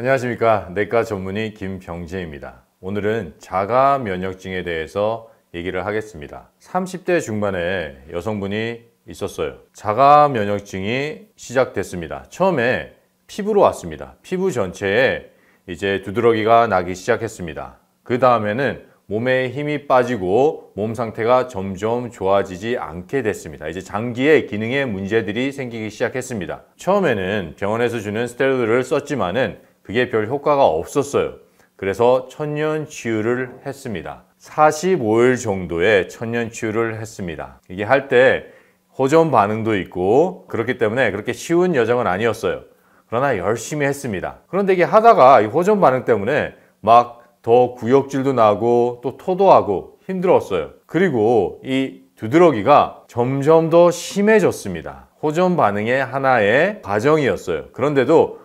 안녕하십니까 내과 전문의 김병재입니다 오늘은 자가 면역증에 대해서 얘기를 하겠습니다 30대 중반에 여성분이 있었어요 자가 면역증이 시작됐습니다 처음에 피부로 왔습니다 피부 전체에 이제 두드러기가 나기 시작했습니다 그 다음에는 몸에 힘이 빠지고 몸 상태가 점점 좋아지지 않게 됐습니다 이제 장기의 기능에 문제들이 생기기 시작했습니다 처음에는 병원에서 주는 스테로이드를 썼지만은 그게 별 효과가 없었어요. 그래서 천년 치유를 했습니다. 45일 정도의 천년 치유를 했습니다. 이게 할 때 호전 반응도 있고 그렇기 때문에 그렇게 쉬운 여정은 아니었어요. 그러나 열심히 했습니다. 그런데 이게 하다가 이 호전 반응 때문에 막 더 구역질도 나고 또 토도하고 힘들었어요. 그리고 이 두드러기가 점점 더 심해졌습니다. 호전 반응의 하나의 과정이었어요. 그런데도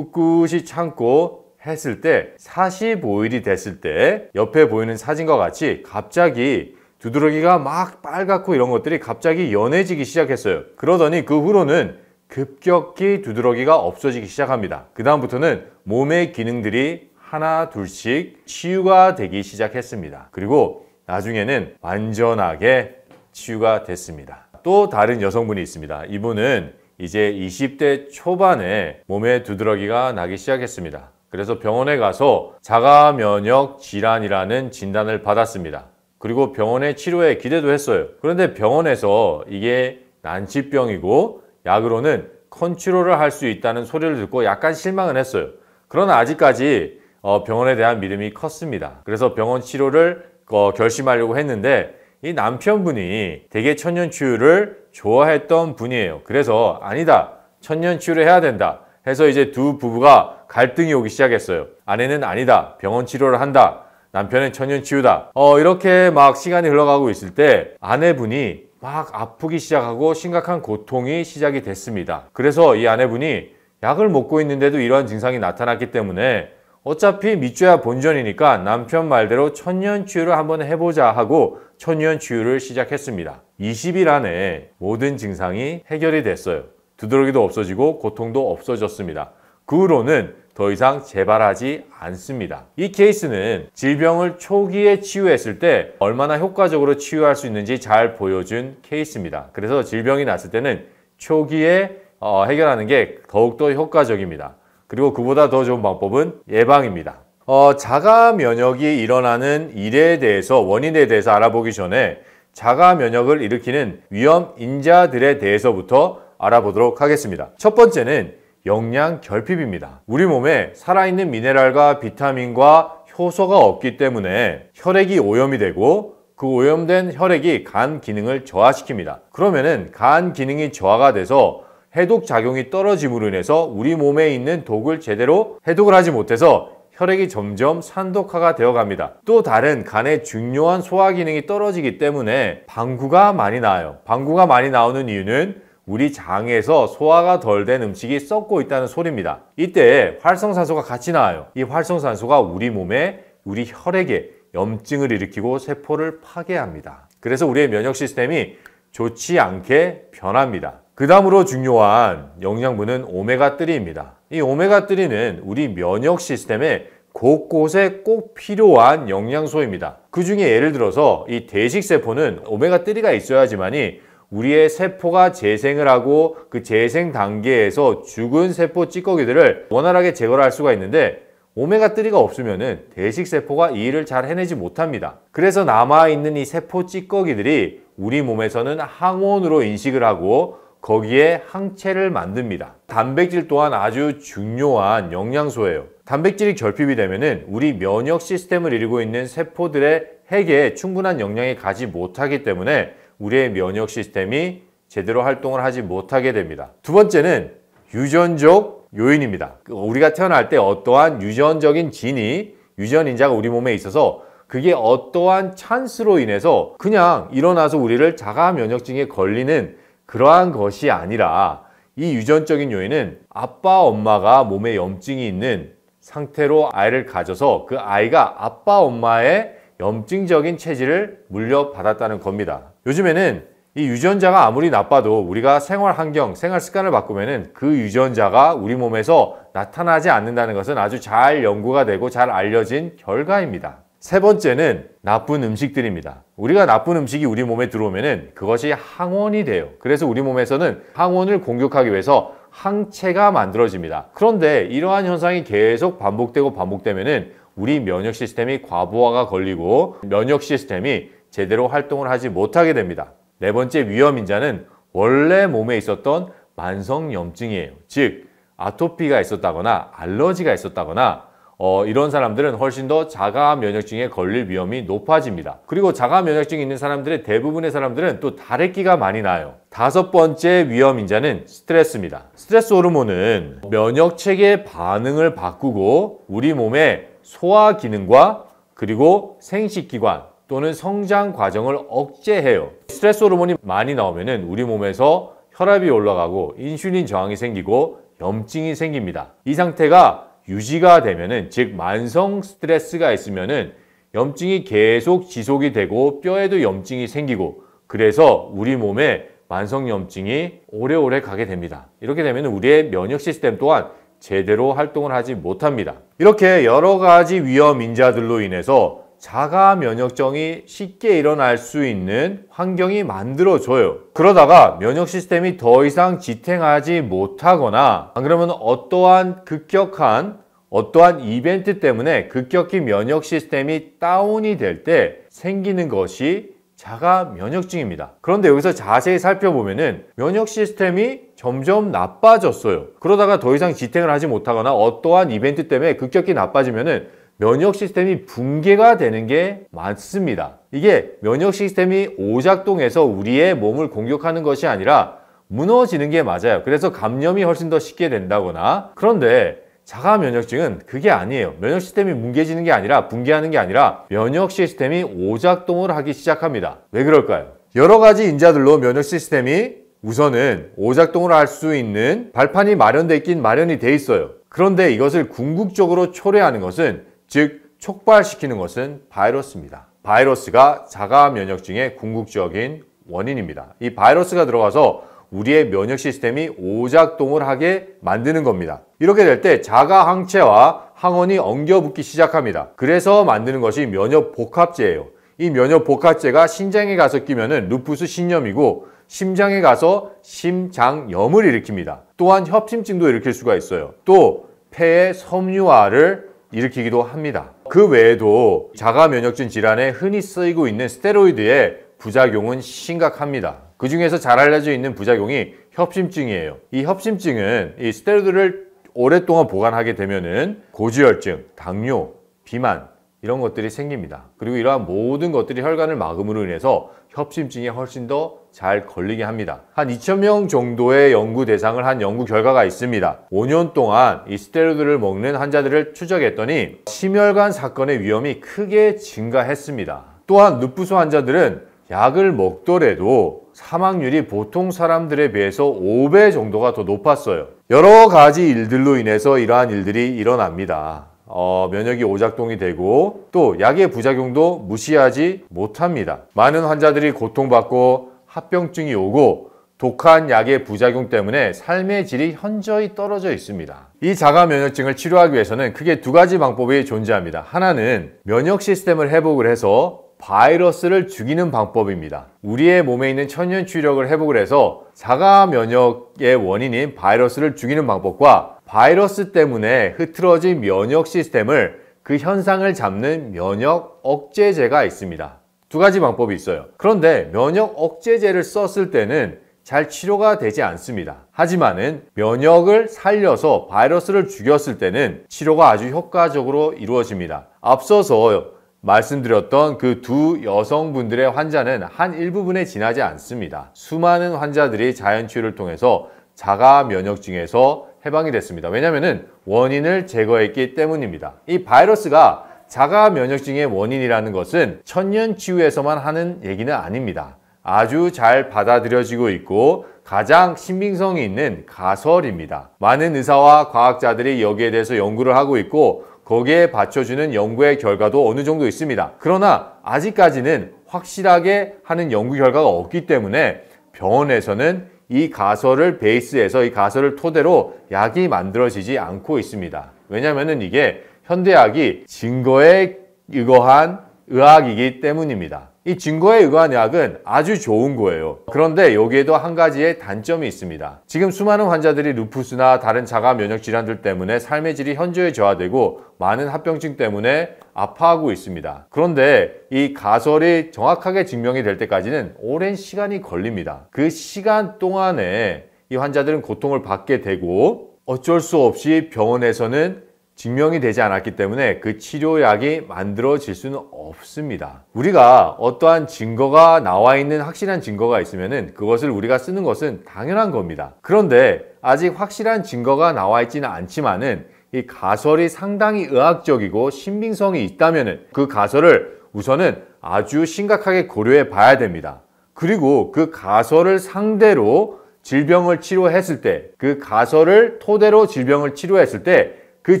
꿋꿋이 참고 했을 때 45일이 됐을 때 옆에 보이는 사진과 같이 갑자기 두드러기가 막 빨갛고 이런 것들이 갑자기 연해지기 시작했어요. 그러더니 그 후로는 급격히 두드러기가 없어지기 시작합니다. 그 다음부터는 몸의 기능들이 하나 둘씩 치유가 되기 시작했습니다. 그리고 나중에는 완전하게 치유가 됐습니다. 또 다른 여성분이 있습니다. 이분은 이제 20대 초반에 몸에 두드러기가 나기 시작했습니다. 그래서 병원에 가서 자가 면역 질환이라는 진단을 받았습니다. 그리고 병원의 치료에 기대도 했어요. 그런데 병원에서 이게 난치병이고 약으로는 컨트롤을 할 수 있다는 소리를 듣고 약간 실망은 했어요. 그러나 아직까지 어, 병원에 대한 믿음이 컸습니다. 그래서 병원 치료를 어, 결심하려고 했는데 이 남편분이 대개 천연치유를 좋아했던 분이에요. 그래서 아니다. 천년치유를 해야 된다. 해서 이제 두 부부가 갈등이 오기 시작했어요. 아내는 아니다. 병원 치료를 한다. 남편은 천년치유다 어, 이렇게 막 시간이 흘러가고 있을 때 아내분이 막 아프기 시작하고 심각한 고통이 시작이 됐습니다. 그래서 이 아내분이 약을 먹고 있는데도 이러한 증상이 나타났기 때문에 어차피 밑줘야 본전이니까 남편 말대로 천년치유를 한번 해보자 하고 천년치유를 시작했습니다. 20일 안에 모든 증상이 해결이 됐어요. 두드러기도 없어지고 고통도 없어졌습니다. 그 후로는 더 이상 재발하지 않습니다. 이 케이스는 질병을 초기에 치유했을 때 얼마나 효과적으로 치유할 수 있는지 잘 보여준 케이스입니다. 그래서 질병이 났을 때는 초기에 어, 해결하는 게 더욱더 효과적입니다. 그리고 그보다 더 좋은 방법은 예방입니다. 어, 자가 면역이 일어나는 일에 대해서 원인에 대해서 알아보기 전에 자가 면역을 일으키는 위험 인자들에 대해서부터 알아보도록 하겠습니다. 첫 번째는 영양 결핍입니다. 우리 몸에 살아있는 미네랄과 비타민과 효소가 없기 때문에 혈액이 오염이 되고 그 오염된 혈액이 간 기능을 저하시킵니다. 그러면간 기능이 저하가 돼서 해독 작용이 떨어짐으로 인해서 우리 몸에 있는 독을 제대로 해독을 하지 못해서 혈액이 점점 산독화가 되어 갑니다. 또 다른 간의 중요한 소화 기능이 떨어지기 때문에 방구가 많이 나와요. 방구가 많이 나오는 이유는 우리 장에서 소화가 덜 된 음식이 썩고 있다는 소리입니다. 이때 활성산소가 같이 나와요. 이 활성산소가 우리 몸에 우리 혈액에 염증을 일으키고 세포를 파괴합니다. 그래서 우리의 면역 시스템이 좋지 않게 변합니다. 그 다음으로 중요한 영양분은 오메가3입니다. 이 오메가3는 우리 면역 시스템에 곳곳에 꼭 필요한 영양소입니다. 그 중에 예를 들어서 이 대식세포는 오메가3가 있어야지만이 우리의 세포가 재생을 하고 그 재생 단계에서 죽은 세포 찌꺼기들을 원활하게 제거를 할 수가 있는데 오메가3가 없으면 은 대식세포가 이 일을 잘 해내지 못합니다. 그래서 남아있는 이 세포 찌꺼기들이 우리 몸에서는 항원으로 인식을 하고 거기에 항체를 만듭니다. 단백질 또한 아주 중요한 영양소예요. 단백질이 결핍이 되면 우리 면역 시스템을 이루고 있는 세포들의 핵에 충분한 영향이 가지 못하기 때문에 우리의 면역 시스템이 제대로 활동을 하지 못하게 됩니다. 두 번째는 유전적 요인입니다. 그 우리가 태어날 때 어떠한 유전적인 진이 유전인자가 우리 몸에 있어서 그게 어떠한 찬스로 인해서 그냥 일어나서 우리를 자가 면역증에 걸리는 그러한 것이 아니라 이 유전적인 요인은 아빠 엄마가 몸에 염증이 있는 상태로 아이를 가져서 그 아이가 아빠 엄마의 염증적인 체질을 물려받았다는 겁니다. 요즘에는 이 유전자가 아무리 나빠도 우리가 생활 환경, 생활 습관을 바꾸면 그 유전자가 우리 몸에서 나타나지 않는다는 것은 아주 잘 연구가 되고 잘 알려진 결과입니다. 세 번째는 나쁜 음식들입니다. 우리가 나쁜 음식이 우리 몸에 들어오면 그것이 항원이 돼요. 그래서 우리 몸에서는 항원을 공격하기 위해서 항체가 만들어집니다. 그런데 이러한 현상이 계속 반복되고 반복되면은 우리 면역 시스템이 과부하가 걸리고 면역 시스템이 제대로 활동을 하지 못하게 됩니다. 네 번째 위험 인자는 원래 몸에 있었던 만성 염증이에요. 즉 아토피가 있었다거나 알러지가 있었다거나 어, 이런 사람들은 훨씬 더 자가 면역증에 걸릴 위험이 높아집니다. 그리고 자가 면역증이 있는 사람들의 대부분의 사람들은 또 다래끼가 많이 나요. 다섯 번째 위험 인자는 스트레스입니다. 스트레스 호르몬은 면역 체계의 반응을 바꾸고 우리 몸의 소화 기능과 그리고 생식 기관 또는 성장 과정을 억제해요. 스트레스 호르몬이 많이 나오면은 우리 몸에서 혈압이 올라가고 인슐린 저항이 생기고 염증이 생깁니다. 이 상태가 유지가 되면은 즉 만성 스트레스가 있으면은 염증이 계속 지속이 되고 뼈에도 염증이 생기고 그래서 우리 몸에 만성 염증이 오래오래 가게 됩니다. 이렇게 되면 우리의 면역 시스템 또한 제대로 활동을 하지 못합니다. 이렇게 여러 가지 위험 인자들로 인해서 자가 면역성이 쉽게 일어날 수 있는 환경이 만들어져요 그러다가 면역 시스템이 더 이상 지탱하지 못하거나 안 그러면 어떠한 급격한 어떠한 이벤트 때문에 급격히 면역 시스템이 다운이 될 때 생기는 것이 자가 면역증입니다. 그런데 여기서 자세히 살펴보면은 면역 시스템이 점점 나빠졌어요. 그러다가 더 이상 지탱을 하지 못하거나 어떠한 이벤트 때문에 급격히 나빠지면은 면역 시스템이 붕괴가 되는 게 많습니다. 이게 면역 시스템이 오작동해서 우리의 몸을 공격하는 것이 아니라 무너지는 게 맞아요. 그래서 감염이 훨씬 더 쉽게 된다거나 그런데 자가 면역증은 그게 아니에요. 면역 시스템이 뭉개지는 게 아니라 붕괴하는 게 아니라 면역 시스템이 오작동을 하기 시작합니다. 왜 그럴까요? 여러 가지 인자들로 면역 시스템이 우선은 오작동을 할 수 있는 발판이 마련돼 있긴 마련이 돼 있어요. 그런데 이것을 궁극적으로 초래하는 것은 즉 촉발시키는 것은 바이러스입니다. 바이러스가 자가 면역증의 궁극적인 원인입니다. 이 바이러스가 들어가서 우리의 면역 시스템이 오작동을 하게 만드는 겁니다. 이렇게 될 때 자가 항체와 항원이 엉겨붙기 시작합니다. 그래서 만드는 것이 면역 복합제예요. 이 면역 복합제가 신장에 가서 끼면 루푸스 신염이고 심장에 가서 심장염을 일으킵니다. 또한 협심증도 일으킬 수가 있어요. 또 폐의 섬유화를 일으키기도 합니다. 그 외에도 자가 면역증 질환에 흔히 쓰이고 있는 스테로이드의 부작용은 심각합니다. 그 중에서 잘 알려져 있는 부작용이 협심증이에요. 이 협심증은 이 스테로이드를 오랫동안 보관하게 되면은 고지혈증, 당뇨, 비만 이런 것들이 생깁니다. 그리고 이러한 모든 것들이 혈관을 막음으로 인해서 협심증에 훨씬 더 잘 걸리게 합니다. 한 2,000명 정도의 연구 대상을 한 연구 결과가 있습니다. 5년 동안 이 스테로이드를 먹는 환자들을 추적했더니 심혈관 사건의 위험이 크게 증가했습니다. 또한 눕부소 환자들은 약을 먹더라도 사망률이 보통 사람들에 비해서 5배 정도가 더 높았어요. 여러 가지 일들로 인해서 이러한 일들이 일어납니다. 어, 면역이 오작동이 되고 또 약의 부작용도 무시하지 못합니다. 많은 환자들이 고통받고 합병증이 오고 독한 약의 부작용 때문에 삶의 질이 현저히 떨어져 있습니다. 이 자가 면역증을 치료하기 위해서는 크게 두 가지 방법이 존재합니다. 하나는 면역 시스템을 회복을 해서 바이러스를 죽이는 방법입니다. 우리의 몸에 있는 천연 추력을 회복을 해서 자가 면역의 원인인 바이러스를 죽이는 방법과 바이러스 때문에 흐트러진 면역 시스템을 그 현상을 잡는 면역 억제제가 있습니다. 두 가지 방법이 있어요. 그런데 면역 억제제를 썼을 때는 잘 치료가 되지 않습니다. 하지만은 면역을 살려서 바이러스를 죽였을 때는 치료가 아주 효과적으로 이루어집니다. 앞서서 말씀드렸던 그 두 여성분들의 환자는 한 일부분에 지나지 않습니다. 수많은 환자들이 자연치유를 통해서 자가 면역증에서 해방이 됐습니다. 왜냐면은 원인을 제거했기 때문입니다. 이 바이러스가 자가 면역증의 원인이라는 것은 천년 치유에서만 하는 얘기는 아닙니다. 아주 잘 받아들여지고 있고 가장 신빙성이 있는 가설입니다. 많은 의사와 과학자들이 여기에 대해서 연구를 하고 있고 거기에 받쳐주는 연구의 결과도 어느 정도 있습니다. 그러나 아직까지는 확실하게 하는 연구 결과가 없기 때문에 병원에서는 이 가설을 베이스에서 이 가설을 토대로 약이 만들어지지 않고 있습니다. 왜냐하면 이게 현대학이 증거에 의거한 의학이기 때문입니다. 이 증거에 의한 약은 아주 좋은 거예요. 그런데 여기에도 한 가지의 단점이 있습니다. 지금 수많은 환자들이 루푸스나 다른 자가 면역 질환들 때문에 삶의 질이 현저히 저하되고 많은 합병증 때문에 아파하고 있습니다. 그런데 이 가설이 정확하게 증명이 될 때까지는 오랜 시간이 걸립니다. 그 시간 동안에 이 환자들은 고통을 받게 되고 어쩔 수 없이 병원에서는 증명이 되지 않았기 때문에 그 치료약이 만들어질 수는 없습니다. 우리가 어떠한 증거가 나와 있는 확실한 증거가 있으면 그것을 우리가 쓰는 것은 당연한 겁니다. 그런데 아직 확실한 증거가 나와 있지는 않지만은 이 가설이 상당히 의학적이고 신빙성이 있다면 그 가설을 우선은 아주 심각하게 고려해 봐야 됩니다. 그리고 그 가설을 상대로 질병을 치료했을 때, 그 가설을 토대로 질병을 치료했을 때그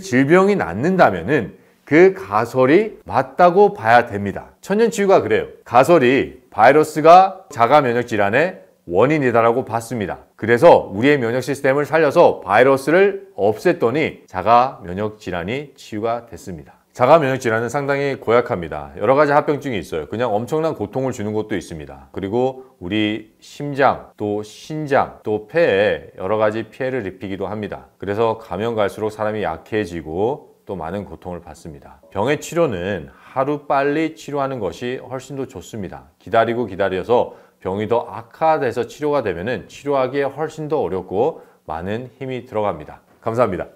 질병이 낫는다면은 그 가설이 맞다고 봐야 됩니다. 천연치유가 그래요. 가설이 바이러스가 자가 면역 질환의 원인이다라고 봤습니다. 그래서 우리의 면역 시스템을 살려서 바이러스를 없앴더니 자가 면역 질환이 치유가 됐습니다. 자가 면역 질환은 상당히 고약합니다. 여러 가지 합병증이 있어요. 그냥 엄청난 고통을 주는 것도 있습니다. 그리고 우리 심장, 또 신장, 또 폐에 여러 가지 피해를 입히기도 합니다. 그래서 가면 갈수록 사람이 약해지고 또 많은 고통을 받습니다. 병의 치료는 하루 빨리 치료하는 것이 훨씬 더 좋습니다. 기다리고 기다려서 병이 더 악화돼서 치료가 되면 치료하기에 훨씬 더 어렵고 많은 힘이 들어갑니다. 감사합니다.